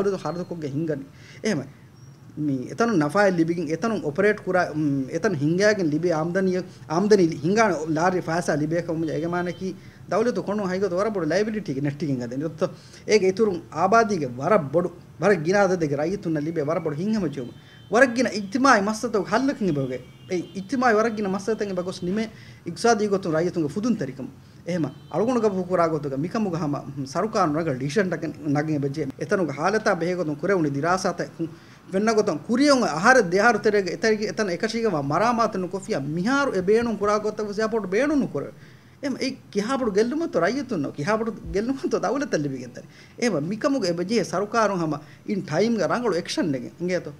දවුරුදු 400ක් ගෙහින්ගනේ. එහෙමයි. එතන නෆා ලිබිගින් එතන ඔපරේට් කුරා එතන හිංගයාගෙන් ලිබි ආම්දනිය ආම්දනි හිංගාන ලාරි ෆාසා ලිබේ කමුජ ඒගමානකි දවලතු කොණු හයිග තොර බොඩ ලයිබිලිටි එක නැට්ටිකින් ගදෙන ඔත්ත ඒක ඉතුරුම් ආබාදීගේ වර බොඩු වර ගිනාද දෙක රයිතුන්න ලිබේ වර බොඩු හිංගම චුම වරගින ඉක්තිමායි මස්සතව හල්ලකින් බෝගේ ඒ ඉක්තිමායි වරගින මස්සතෙන් බගොස් නිමේ ඉක්සාදී ගොතු රයිතුන්ගේ ෆුදුන් තරිකම් එහෙම අලුගුණක පුකුරාගොතුක මිකමුග හම සරුකානුරග ඩිෂන්ටක නගේ බෙජේ එතනුග හාලතා බෙහෙගොතුන් කුරෙවුනි දිරාසාතකුන් වෙන්නගොතන් කුරියොන් අහර දෙහාර තෙරෙග එතරග එතන එකශීගම මරාමාතනු කොෆිය මිහාරු එ බේනුම් කුරාගොත්තක සියාපොට බේනුනු කොර එම ඒ කිහාපොට ගෙල්ලුමත රයිතුන්න කිහාපොට ගෙල්ලුමත දවල තල්ලිබිගෙන්තන එම මිකමුග එබජේ සරුකාරුන් හම ඉන් ටයිම් ග රංගලු එක්ෂන් එක ඉංගේතෝ